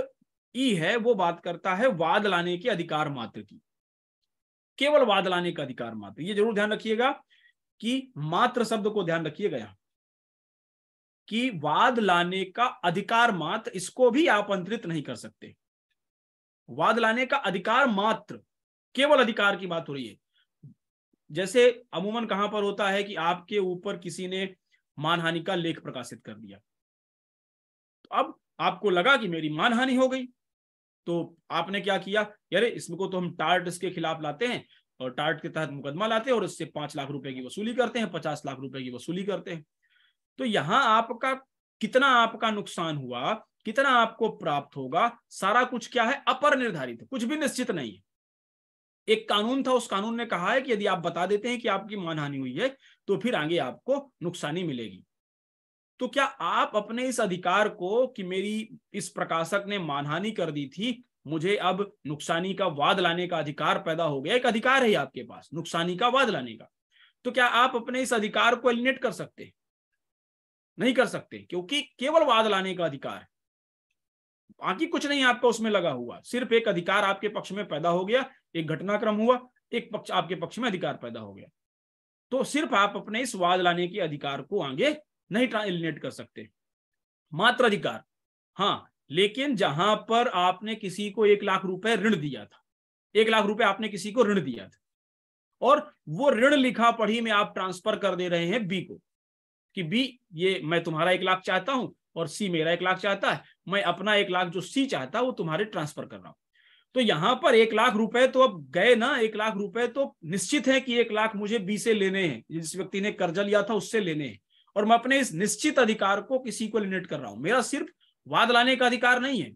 ई है वो बात करता है वाद लाने के अधिकार मात्र की केवल वाद लाने का अधिकार मात्र ये जरूर ध्यान रखिएगा कि मात्र शब्द को ध्यान रखिएगा यहां कि वाद लाने का अधिकार मात्र इसको भी आप अंतरित नहीं कर सकते वाद लाने का अधिकार मात्र केवल अधिकार की बात हो रही है जैसे अमूमन कहां पर होता है कि आपके ऊपर किसी ने मानहानि का लेख प्रकाशित कर दिया तो अब आपको लगा कि मेरी मानहानि हो गई तो आपने क्या किया यारे इसमें को तो हम टार्ट के खिलाफ लाते हैं और टार्ट के तहत मुकदमा लाते हैं और इससे पांच लाख रुपए की वसूली करते हैं पचास लाख रुपए की वसूली करते हैं तो यहां आपका कितना आपका नुकसान हुआ कितना आपको प्राप्त होगा सारा कुछ क्या है अपर निर्धारित है कुछ भी निश्चित नहीं है एक कानून था उस कानून ने कहा है कि यदि आप बता देते हैं कि आपकी मानहानि हुई है तो फिर आगे आपको नुकसानी मिलेगी तो क्या आप अपने इस अधिकार को कि मेरी इस प्रकाशक ने मानहानि कर दी थी मुझे अब नुकसानी का वाद लाने का अधिकार पैदा हो गया एक अधिकार है आपके पास नुकसानी का वाद लाने का तो क्या आप अपने इस अधिकार को एलिनेट कर सकते नहीं कर सकते क्योंकि केवल वाद लाने का अधिकार बाकी कुछ नहीं आपका उसमें लगा हुआ सिर्फ एक अधिकार आपके पक्ष में पैदा हो गया एक घटनाक्रम हुआ एक पक्ष आपके पक्ष में अधिकार पैदा हो गया तो सिर्फ आप अपने इस वाद लाने के अधिकार को आगे नहीं ट्रांसिलेट कर सकते मात्र अधिकार हाँ लेकिन जहां पर आपने किसी को एक लाख रुपए ऋण दिया था एक लाख रुपए आपने किसी को ऋण दिया था और वो ऋण लिखा पढ़ी में आप ट्रांसफर कर दे रहे हैं बी को कि बी ये मैं तुम्हारा एक लाख चाहता हूं और सी मेरा एक लाख चाहता है मैं अपना एक लाख जो सी चाहता है वो तुम्हारे ट्रांसफर कर रहा हूं तो यहां पर एक लाख रुपए तो अब गए ना एक लाख रुपए तो निश्चित है कि एक लाख मुझे बी से लेने हैं जिस व्यक्ति ने कर्जा लिया था उससे लेने हैं और मैं अपने इस निश्चित अधिकार को किसी को लिमिट कर रहा हूं मेरा सिर्फ वाद लाने का अधिकार नहीं है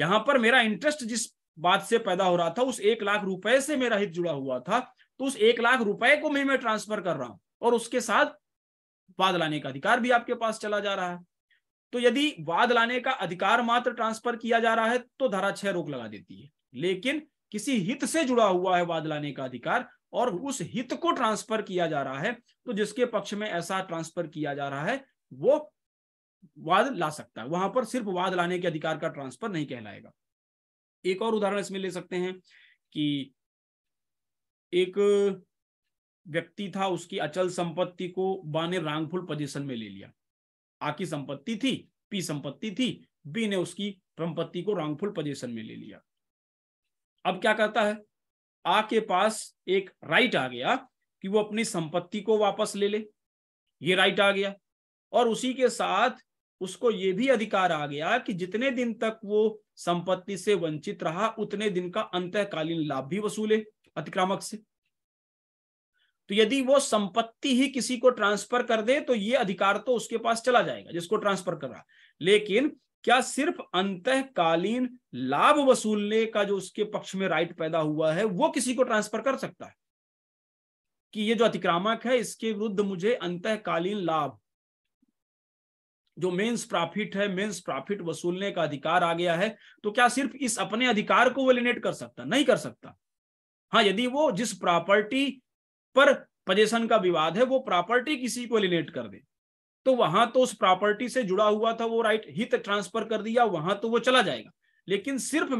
यहां पर मेरा इंटरेस्ट जिस बात से पैदा हो रहा था उस एक लाख रुपए से मेरा हित जुड़ा हुआ था तो उस एक लाख रुपए को मैं मैं ट्रांसफर कर रहा हूं और उसके साथ वाद लाने का अधिकार भी आपके पास चला जा रहा है तो यदि वाद लाने का अधिकार मात्र ट्रांसफर किया जा रहा है तो धारा छह रोक लगा देती है लेकिन किसी हित से जुड़ा हुआ है वाद लाने का अधिकार और उस हित को ट्रांसफर किया जा रहा है तो जिसके पक्ष में ऐसा ट्रांसफर किया जा रहा है वो वाद ला सकता है वहां पर सिर्फ वाद लाने के अधिकार का ट्रांसफर नहीं कहलाएगा एक और उदाहरण इसमें ले सकते हैं कि एक व्यक्ति था उसकी अचल संपत्ति को बा ने पोजिशन में ले लिया आ की संपत्ति थी पी संपत्ति थी बी ने उसकी संपत्ति को रॉन्गफुल पोजिशन में ले लिया अब क्या करता है आ के पास एक राइट आ गया कि वो अपनी संपत्ति को वापस ले ले ये राइट आ गया और उसी के साथ उसको ये भी अधिकार आ गया कि जितने दिन तक वो संपत्ति से वंचित रहा उतने दिन का अंतकालीन लाभ भी वसूले अतिक्रामक से तो यदि वो संपत्ति ही किसी को ट्रांसफर कर दे तो ये अधिकार तो उसके पास चला जाएगा जिसको ट्रांसफर कर रहा लेकिन क्या सिर्फ अंतकालीन लाभ वसूलने का जो उसके पक्ष में राइट पैदा हुआ है वो किसी को ट्रांसफर कर सकता है कि ये जो अतिक्रामक है इसके विरुद्ध मुझे अंतकालीन लाभ जो मेंस प्रॉफिट है मेंस प्रॉफिट वसूलने का अधिकार आ गया है तो क्या सिर्फ इस अपने अधिकार को वेलिनेट कर सकता नहीं कर सकता हाँ यदि वो जिस प्रॉपर्टी पर पजेशन का विवाद है वो प्रॉपर्टी किसी को एलिनेट कर दे तो वहां तो उस प्रॉपर्टी से जुड़ा हुआ था वो राइट हित ट्रांसफर कर दिया वहां तो वो चला जाएगा लेकिन सिर्फ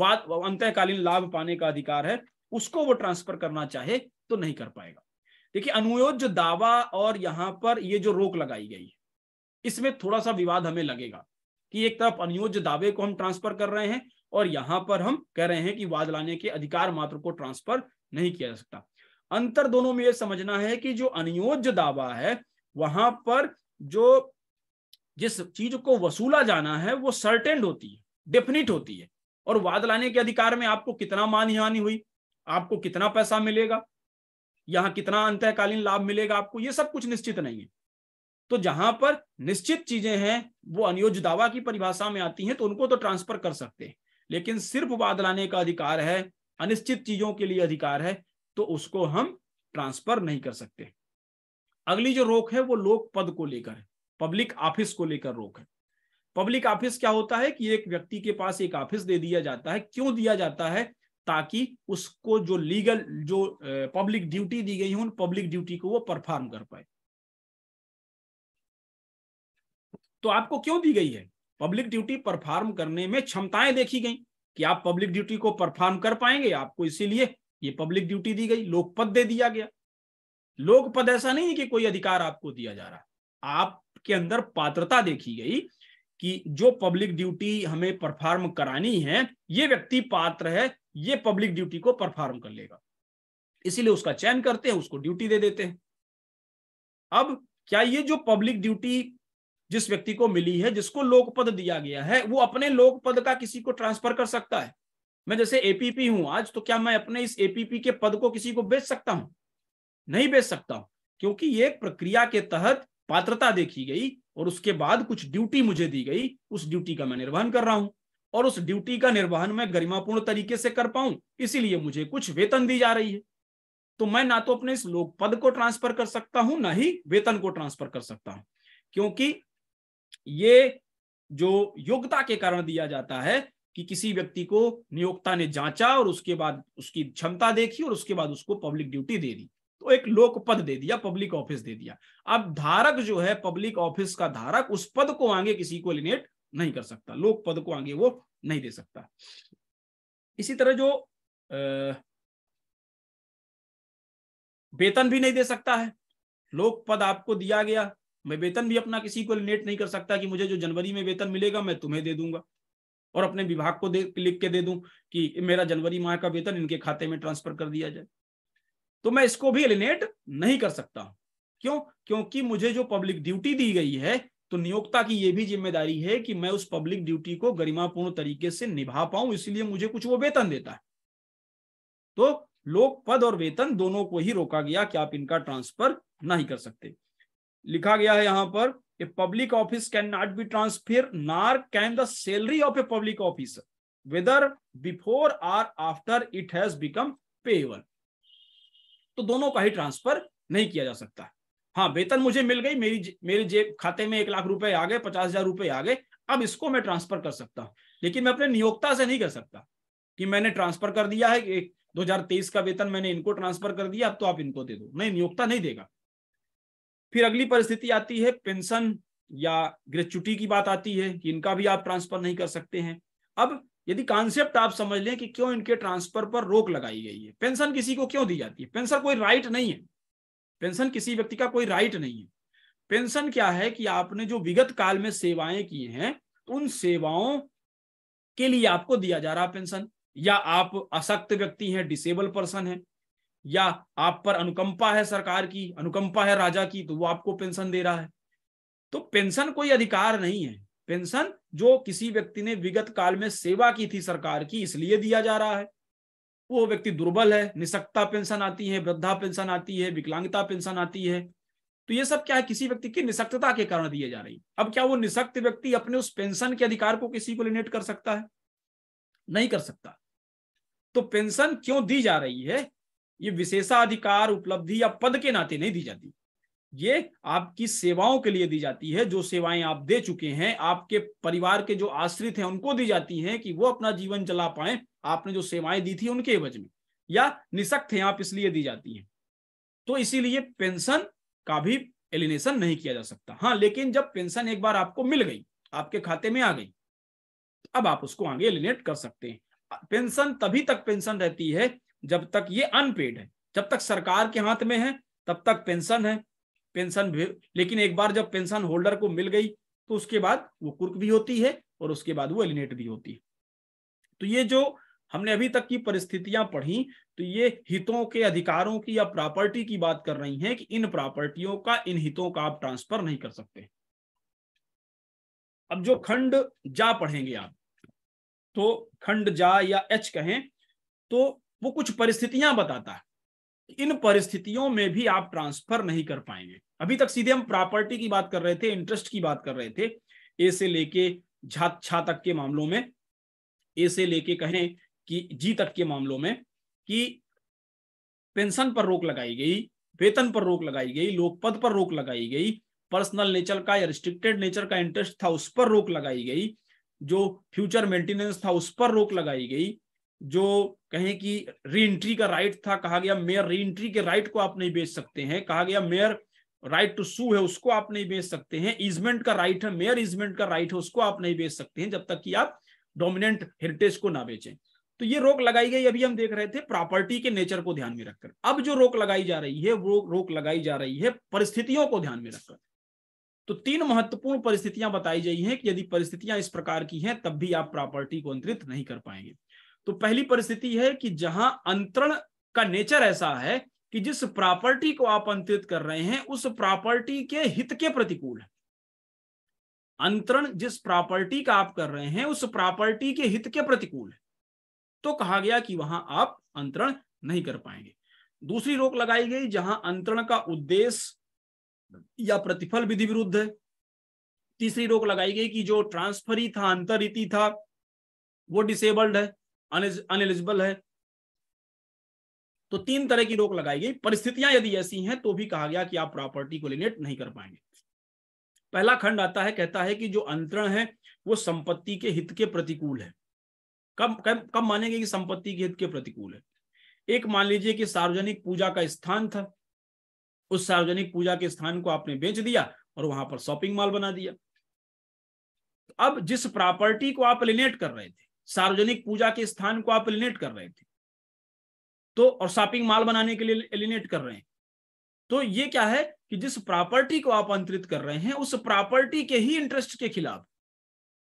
वाद अंतकालीन लाभ पाने का अधिकार है उसको वो ट्रांसफर करना चाहे तो नहीं कर पाएगा देखिए अनुयोज दावा और यहां पर ये जो रोक लगाई गई है इसमें थोड़ा सा विवाद हमें लगेगा कि एक तरफ अनुयोज दावे को हम ट्रांसफर कर रहे हैं और यहां पर हम कह रहे हैं कि वाद लाने के अधिकार मात्र को ट्रांसफर नहीं किया जा सकता अंतर दोनों में यह समझना है कि जो अनियोज्य दावा है वहां पर जो जिस चीज को वसूला जाना है वो सर्टेंड होती है डेफिनेट होती है और वाद लाने के अधिकार में आपको कितना मानहानि हुई आपको कितना पैसा मिलेगा यहां कितना अंतकालीन लाभ मिलेगा आपको ये सब कुछ निश्चित नहीं है तो जहां पर निश्चित चीजें हैं वो अनियोज्य दावा की परिभाषा में आती हैं तो उनको तो ट्रांसफर कर सकते हैं लेकिन सिर्फ वाद लाने का अधिकार है अनिश्चित चीजों के लिए अधिकार है तो उसको हम ट्रांसफर नहीं कर सकते अगली जो रोक है वो लोक पद को लेकर है पब्लिक ऑफिस को लेकर रोक है पब्लिक ऑफिस क्या होता है कि एक व्यक्ति के पास एक ऑफिस दे दिया जाता है क्यों दिया जाता है ताकि उसको जो लीगल जो पब्लिक ड्यूटी दी गई है उन पब्लिक ड्यूटी को वो परफॉर्म कर पाए तो आपको क्यों दी गई है पब्लिक ड्यूटी परफॉर्म करने में क्षमताएं देखी गई कि आप पब्लिक ड्यूटी को परफॉर्म कर पाएंगे आपको इसीलिए ये पब्लिक ड्यूटी दी गई लोकपद दे दिया गया लोकपद ऐसा नहीं है कि कोई अधिकार आपको दिया जा रहा आपके अंदर पात्रता देखी गई कि जो पब्लिक ड्यूटी हमें परफॉर्म करानी है ये व्यक्ति पात्र है ये पब्लिक ड्यूटी को परफॉर्म कर लेगा इसीलिए उसका चयन करते हैं उसको ड्यूटी दे देते हैं अब क्या ये जो पब्लिक ड्यूटी जिस व्यक्ति को मिली है जिसको लोकपद दिया गया है वो अपने लोकपद का किसी को ट्रांसफर कर सकता है मैं जैसे एपीपी हूं आज तो क्या मैं अपने इस एपीपी के पद को किसी को बेच सकता हूं नहीं बेच सकता हूं क्योंकि ये प्रक्रिया के तहत पात्रता देखी गई और उसके बाद कुछ ड्यूटी मुझे दी गई उस ड्यूटी का मैं निर्वहन कर रहा हूं और उस ड्यूटी का निर्वहन मैं गरिमापूर्ण तरीके से कर पाऊं इसीलिए मुझे कुछ वेतन दी जा रही है तो मैं ना तो अपने इस लोक पद को ट्रांसफर कर सकता हूं ना ही वेतन को ट्रांसफर कर सकता हूं क्योंकि ये जो योग्यता के कारण दिया जाता है कि किसी व्यक्ति को नियोक्ता ने जांचा और उसके बाद उसकी क्षमता देखी और उसके बाद उसको पब्लिक ड्यूटी दे दी तो एक लोक पद दे दिया पब्लिक ऑफिस दे दिया अब धारक जो है पब्लिक ऑफिस का धारक उस पद को आगे किसी को एलिनेट नहीं कर सकता लोक पद को आगे वो नहीं दे सकता इसी तरह जो वेतन भी नहीं दे सकता है लोक पद आपको दिया गया मैं वेतन भी अपना किसी को एलिनेट नहीं कर सकता कि मुझे जो जनवरी में वेतन मिलेगा मैं तुम्हें दे दूंगा और अपने विभाग को दे लिख के दे दूं कि मेरा जनवरी माह का वेतन इनके खाते में ट्रांसफर कर दिया जाए तो मैं इसको भी एलिनेट नहीं कर सकता क्यों क्योंकि मुझे जो पब्लिक ड्यूटी दी गई है तो नियोक्ता की यह भी जिम्मेदारी है कि मैं उस पब्लिक ड्यूटी को गरिमापूर्ण तरीके से निभा पाऊं इसलिए मुझे कुछ वो वेतन देता है तो लोक पद और वेतन दोनों को ही रोका गया कि आप इनका ट्रांसफर नहीं कर सकते लिखा गया है यहां पर a public office cannot be transferred nor can the salary of a public officer whether before or after it has become payable तो दोनों का ही ट्रांसफर नहीं किया जा सकता हाँ वेतन मुझे मिल गई मेरी मेरे जेब खाते में एक लाख रुपए आ गए पचास हजार रुपए आ गए अब इसको मैं ट्रांसफर कर सकता हूं लेकिन मैं अपने नियोक्ता से नहीं कर सकता कि मैंने ट्रांसफर कर दिया है कि 2023 का वेतन मैंने इनको ट्रांसफर कर दिया अब तो आप इनको दे दो नहीं नियोक्ता नहीं देगा फिर अगली परिस्थिति आती है पेंशन या ग्रेचुटी की बात आती है कि इनका भी आप ट्रांसफर नहीं कर सकते हैं अब यदि कॉन्सेप्ट आप समझ लें कि क्यों इनके ट्रांसफर पर रोक लगाई गई है पेंशन किसी को क्यों दी जाती है पेंशन कोई राइट नहीं है पेंशन किसी व्यक्ति का कोई राइट नहीं है पेंशन क्या है कि आपने जो विगत काल में सेवाएं की हैं उन सेवाओं के लिए आपको दिया जा रहा पेंशन या आप अशक्त व्यक्ति हैं डिसेबल पर्सन है या आप पर अनुकंपा है सरकार की अनुकंपा है राजा की तो वो आपको पेंशन दे रहा है तो पेंशन कोई अधिकार नहीं है पेंशन जो किसी व्यक्ति ने विगत काल में सेवा की थी सरकार की इसलिए दिया जा रहा है वो व्यक्ति दुर्बल है निशक्ता पेंशन आती है वृद्धा पेंशन आती है विकलांगता पेंशन आती है तो ये सब क्या है किसी व्यक्ति की निशक्तता के कारण दिए जा रही अब क्या वो निशक्त व्यक्ति अपने उस पेंशन के अधिकार को किसी को लिनेट कर सकता है नहीं कर सकता तो पेंशन क्यों दी जा रही है ये विशेषाधिकार उपलब्धि या पद के नाते नहीं दी जाती ये आपकी सेवाओं के लिए दी जाती है जो सेवाएं आप दे चुके हैं आपके परिवार के जो आश्रित हैं उनको दी जाती हैं कि वो अपना जीवन चला पाए आपने जो सेवाएं दी थी उनके एवज में या निशक्त हैं आप इसलिए दी जाती हैं तो इसीलिए पेंशन का भी एलिनेशन नहीं किया जा सकता हाँ लेकिन जब पेंशन एक बार आपको मिल गई आपके खाते में आ गई अब आप उसको आगे एलिनेट कर सकते हैं पेंशन तभी तक पेंशन रहती है जब तक ये अनपेड है जब तक सरकार के हाथ में है तब तक पेंशन है पेंशन लेकिन एक बार जब पेंशन होल्डर को मिल गई तो उसके बाद वो कुर्क भी होती है और उसके बाद वो एलिनेट भी होती है तो ये जो हमने अभी तक की परिस्थितियां पढ़ी तो ये हितों के अधिकारों की या प्रॉपर्टी की बात कर रही हैं कि इन प्रॉपर्टियों का इन हितों का आप ट्रांसफर नहीं कर सकते अब जो खंड जा पढ़ेंगे आप तो खंड जा या एच कहें तो वो कुछ परिस्थितियां बताता है इन परिस्थितियों में भी आप ट्रांसफर नहीं कर पाएंगे अभी तक सीधे हम प्रॉपर्टी की बात कर रहे थे इंटरेस्ट की बात कर रहे थे ए से लेके झा छा तक के मामलों में ए से लेके कहें कि जी तक के मामलों में कि पेंशन पर रोक लगाई गई वेतन पर रोक लगाई गई लोकपद पर रोक लगाई गई पर्सनल नेचर का या रिस्ट्रिक्टेड नेचर का इंटरेस्ट था उस पर रोक लगाई गई जो फ्यूचर मेंटेनेंस था उस पर रोक लगाई गई जो कहें कि री एंट्री का राइट था कहा गया मेयर री एंट्री के राइट को आप नहीं बेच सकते हैं कहा गया मेयर राइट टू सू है उसको आप नहीं बेच सकते हैं इजमेंट का राइट है मेयर इजमेंट का राइट है उसको आप नहीं बेच सकते हैं जब तक कि आप डोमिनेंट हेरिटेज को ना बेचें तो ये रोक लगाई गई अभी हम देख रहे थे प्रॉपर्टी के नेचर को ध्यान में रखकर अब जो रोक लगाई जा रही है वो रोक लगाई जा रही है परिस्थितियों को ध्यान में रखकर तो तीन महत्वपूर्ण परिस्थितियां बताई गई हैं कि यदि परिस्थितियां इस प्रकार की हैं तब भी आप प्रॉपर्टी को अंतरित नहीं कर पाएंगे तो पहली परिस्थिति है कि जहां अंतरण का नेचर ऐसा है कि जिस प्रॉपर्टी को आप अंतरित कर रहे हैं उस प्रॉपर्टी के हित के प्रतिकूल है अंतरण जिस प्रॉपर्टी का आप कर रहे हैं उस प्रॉपर्टी के हित के प्रतिकूल है तो कहा गया कि वहां आप अंतरण नहीं कर पाएंगे दूसरी रोक लगाई गई जहां अंतरण का उद्देश्य या प्रतिफल विधि विरुद्ध है तीसरी रोक लगाई गई कि जो ट्रांसफरी था अंतरिति था वो डिसेबल्ड है अनएलिजिबल है तो तीन तरह की रोक लगाई गई परिस्थितियां यदि ऐसी हैं तो भी कहा गया कि आप प्रॉपर्टी को लिनेट नहीं कर पाएंगे पहला खंड आता है कहता है कि जो अंतरण है वो संपत्ति के हित के प्रतिकूल है कब कब कब मानेंगे कि संपत्ति के हित के प्रतिकूल है एक मान लीजिए कि सार्वजनिक पूजा का स्थान था उस सार्वजनिक पूजा के स्थान को आपने बेच दिया और वहां पर शॉपिंग मॉल बना दिया अब जिस प्रॉपर्टी को आप लिनेट कर रहे थे सार्वजनिक पूजा के स्थान को आप एलिनेट कर रहे थे तो और शॉपिंग मॉल बनाने के लिए एलिनेट कर रहे हैं तो ये क्या है कि जिस प्रॉपर्टी को आप अंतरित कर रहे हैं उस प्रॉपर्टी के ही इंटरेस्ट के खिलाफ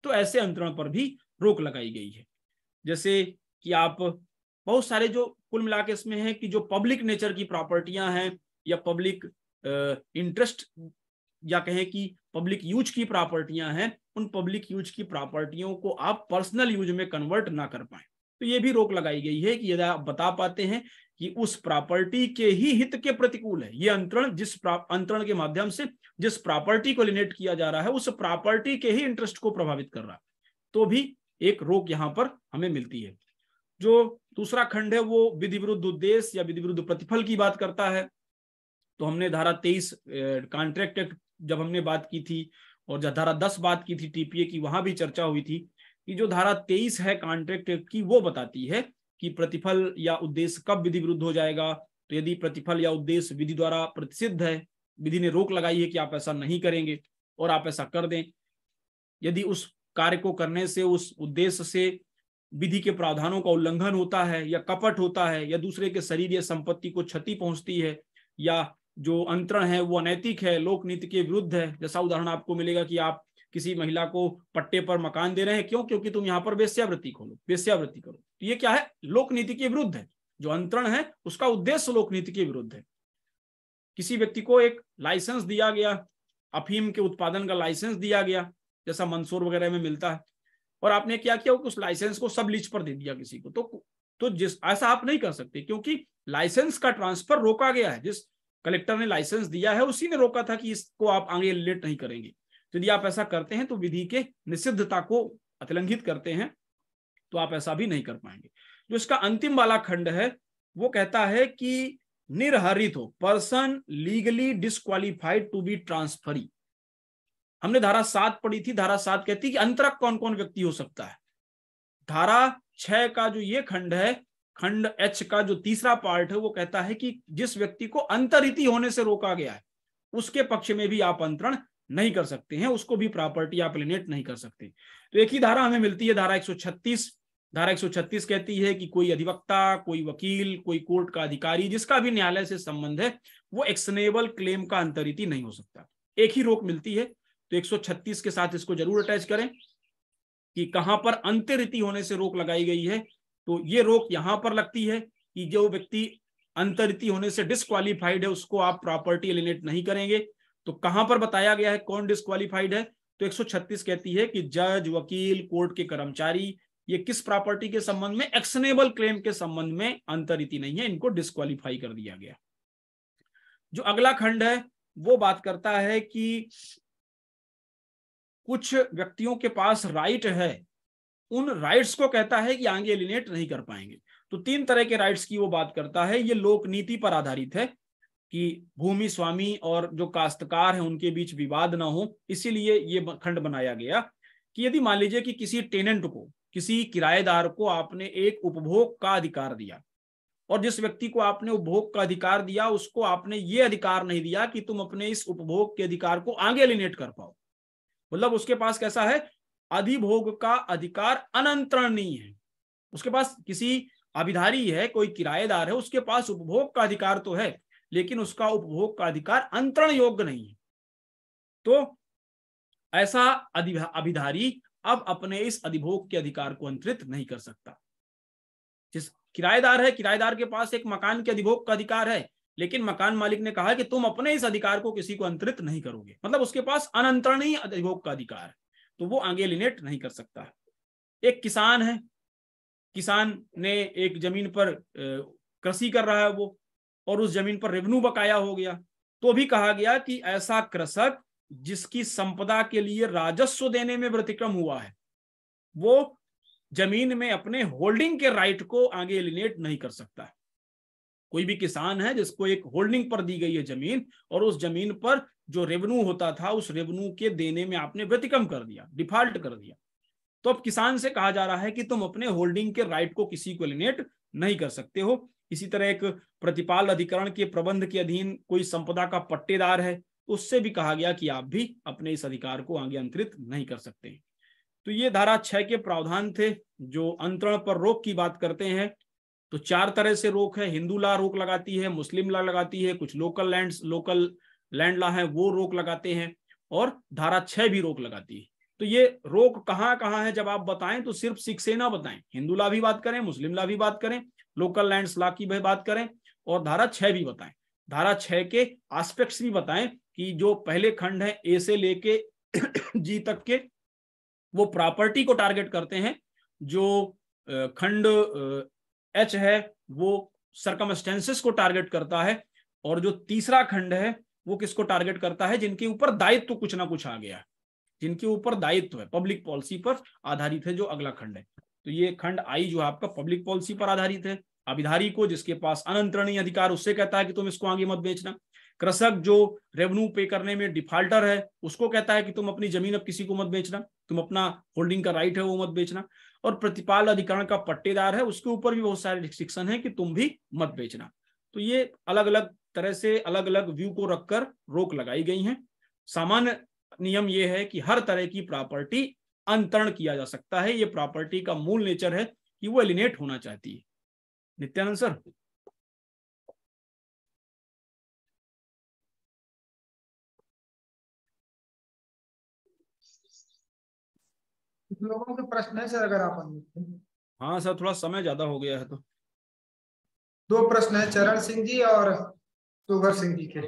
तो ऐसे अंतरण पर भी रोक लगाई गई है जैसे कि आप बहुत सारे जो कुल मिला इसमें है कि जो पब्लिक नेचर की प्रॉपर्टियां हैं या पब्लिक इंटरेस्ट या कहें कि पब्लिक यूज की प्रॉपर्टियां हैं उन पब्लिक यूज की प्रॉपर्टियों को आप पर्सनल यूज में कन्वर्ट ना कर पाए तो ये भी रोक लगाई गई है कि यदि आप बता पाते हैं कि उस प्रॉपर्टी के ही हित के प्रतिकूल है ये अंतरण जिस अंतरण के माध्यम से जिस प्रॉपर्टी को लिनेट किया जा रहा है उस प्रॉपर्टी के ही इंटरेस्ट को प्रभावित कर रहा है तो भी एक रोक यहाँ पर हमें मिलती है जो दूसरा खंड है वो विधि विरुद्ध उद्देश्य या विधि विरुद्ध प्रतिफल की बात करता है तो हमने धारा तेईस कॉन्ट्रैक्ट एक्ट जब हमने बात की थी और जब धारा दस बात की थी टीपीए की वहां भी चर्चा हुई थी कि जो धारा तेईस है कॉन्ट्रैक्ट की वो बताती है कि प्रतिफल या उद्देश्य कब विधि विरुद्ध हो जाएगा तो यदि प्रतिफल या उद्देश्य विधि द्वारा प्रतिषिद्ध है विधि ने रोक लगाई है कि आप ऐसा नहीं करेंगे और आप ऐसा कर दें यदि उस कार्य को करने से उस उद्देश्य से विधि के प्रावधानों का उल्लंघन होता है या कपट होता है या दूसरे के शरीर या संपत्ति को क्षति पहुंचती है या जो अंतरण है वो अनैतिक है लोक नीति के विरुद्ध है जैसा उदाहरण आपको मिलेगा कि आप किसी महिला को पट्टे पर मकान दे रहे हैं क्यों क्योंकि तुम यहाँ पर वेश्यावृत्ति खोलो वेश्यावृत्ति करो तो ये क्या है लोक नीति के विरुद्ध है जो अंतरण है उसका उद्देश्य लोक नीति के विरुद्ध है किसी व्यक्ति को एक लाइसेंस दिया गया अफीम के उत्पादन का लाइसेंस दिया गया जैसा मंसूर वगैरह में मिलता है और आपने क्या किया उस लाइसेंस को सब लीज पर दे दिया किसी को तो तो जिस ऐसा आप नहीं कर सकते क्योंकि लाइसेंस का ट्रांसफर रोका गया है जिस कलेक्टर ने लाइसेंस दिया है उसी ने रोका था कि इसको आप आगे लेट नहीं करेंगे तो यदि आप ऐसा करते हैं तो विधि के निषिद्धता को अतिलंघित करते हैं तो आप ऐसा भी नहीं कर पाएंगे जो इसका अंतिम वाला खंड है वो कहता है कि निर्हरित हो person legally disqualified to be transferee हमने धारा सात पढ़ी थी धारा सात कहती है कि अंतरक कौन कौन व्यक्ति हो सकता है धारा छह का जो ये खंड है खंड एच का जो तीसरा पार्ट है वो कहता है कि जिस व्यक्ति को अंतरिति होने से रोका गया है उसके पक्ष में भी आप अंतरण नहीं कर सकते हैं उसको भी प्रॉपर्टी आप लिनेट नहीं कर सकते तो एक ही धारा हमें मिलती है धारा 136 धारा 136 कहती है कि कोई अधिवक्ता कोई वकील कोई कोर्ट का अधिकारी जिसका भी न्यायालय से संबंध है वो एक्सनेबल क्लेम का अंतरिति नहीं हो सकता एक ही रोक मिलती है तो 136 के साथ इसको जरूर अटैच करें कि कहां पर अंतरिति होने से रोक लगाई गई है तो ये रोक यहां पर लगती है कि जो व्यक्ति अंतरिति होने से डिस्कालीफाइड है उसको आप प्रॉपर्टी एलिनेट नहीं करेंगे तो कहां पर बताया गया है कौन डिस्कालीफाइड है तो 136 कहती है कि जज वकील कोर्ट के कर्मचारी ये किस प्रॉपर्टी के संबंध में एक्शनेबल क्लेम के संबंध में अंतरिति नहीं है इनको डिस्कालीफाई कर दिया गया जो अगला खंड है वो बात करता है कि कुछ व्यक्तियों के पास राइट है उन राइट्स को कहता है कि आगे एलिनेट नहीं कर पाएंगे तो तीन तरह के राइट्स की वो बात करता है ये लोक नीति पर आधारित है कि भूमि स्वामी और जो काश्तकार है उनके बीच विवाद ना हो इसीलिए ये खंड बनाया गया कि यदि मान लीजिए कि किसी टेनेंट को किसी किराएदार को आपने एक उपभोग का अधिकार दिया और जिस व्यक्ति को आपने उपभोग का अधिकार दिया उसको आपने ये अधिकार नहीं दिया कि तुम अपने इस उपभोग के अधिकार को आगे एलिनेट कर पाओ मतलब उसके पास कैसा है अधिभोग का अधिकार अनंतरण नहीं है उसके पास किसी अभिधारी है कोई किराएदार है उसके पास उपभोग का अधिकार तो है लेकिन उसका उपभोग का अधिकार अंतरण योग्य नहीं है तो ऐसा अभिधारी अब अपने इस अधिभोग के अधिकार को अंतरित नहीं कर सकता जिस किराएदार है किराएदार के पास एक मकान के अधिभोग का अधिकार है लेकिन मकान मालिक ने कहा कि तुम अपने इस अधिकार को किसी को अंतरित नहीं करोगे मतलब उसके पास अनंतरणीय अधिभोग का अधिकार है तो वो आगे लिनेट नहीं कर सकता एक किसान है किसान ने एक जमीन पर कृषि कर रहा है वो और उस जमीन पर रेवेन्यू बकाया हो गया तो भी कहा गया कि ऐसा कृषक जिसकी संपदा के लिए राजस्व देने में व्यतिक्रम हुआ है वो जमीन में अपने होल्डिंग के राइट को आगे एलिनेट नहीं कर सकता है कोई भी किसान है जिसको एक होल्डिंग पर दी गई है जमीन और उस जमीन पर जो रेवन्यू होता था उस रेवेन्यू के देने में आपने व्यतिक्रम कर दिया डिफॉल्ट कर दिया तो अब किसान से कहा जा रहा है कि तुम अपने होल्डिंग के राइट को किसी को एलिनेट नहीं कर सकते हो इसी तरह एक प्रतिपाल अधिकरण के प्रबंध के अधीन कोई संपदा का पट्टेदार है उससे भी कहा गया कि आप भी अपने इस अधिकार को आगे अंतरित नहीं कर सकते तो ये धारा छह के प्रावधान थे जो अंतरण पर रोक की बात करते हैं तो चार तरह से रोक है हिंदू ला रोक लगाती है मुस्लिम ला लगाती है कुछ local land local land law है वो रोक लगाते हैं और धारा छह भी रोक लगाती है तो ये रोक कहाँ कहाँ है जब आप बताएं तो सिर्फ सिख सेना बताएं हिंदू ला भी बात करें मुस्लिम ला भी बात करें लोकल लैंड ला की भी बात करें और धारा छह भी बताएं धारा छह के आस्पेक्ट्स भी बताएं कि जो पहले खंड है ए से लेके जी तक के वो प्रॉपर्टी को टारगेट करते हैं जो खंड एच है वो सरकमस्टेंसेस को टारगेट करता है और जो तीसरा खंड है वो किसको टारगेट करता है जिनके ऊपर दायित्व तो कुछ ना कुछ आ गया जिनके ऊपर दायित्व तो है पब्लिक पॉलिसी पर आधारित है जो अगला खंड है तो ये खंड आई जो आपका पब्लिक पॉलिसी पर आधारित है अभिधारी को जिसके पास अनंतरणीय अधिकार उससे कहता है कि तुम इसको आगे मत बेचना कृषक जो रेवेन्यू पे करने में डिफाल्टर है उसको कहता है कि तुम अपनी जमीन अब किसी को मत बेचना तुम अपना होल्डिंग का राइट है वो मत बेचना और प्रतिपाल अधिकरण का पट्टेदार है उसके ऊपर भी बहुत सारे रिस्ट्रिक्शन है कि तुम भी मत बेचना तो ये अलग अलग तरह से अलग अलग व्यू को रखकर रोक लगाई गई है सामान्य नियम ये है कि हर तरह की प्रॉपर्टी अंतरण किया जा सकता है ये प्रॉपर्टी का मूल नेचर है कि वो एलिनेट होना चाहती है नित्यानंद सर लोगों के प्रश्न है सर अगर आप हाँ सर थोड़ा समय ज्यादा हो गया है तो दो प्रश्न है चरण सिंह जी और तुवर सिंह जी के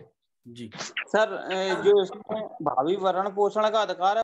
जी सर जो भावी वर्ण पोषण का अधिकार है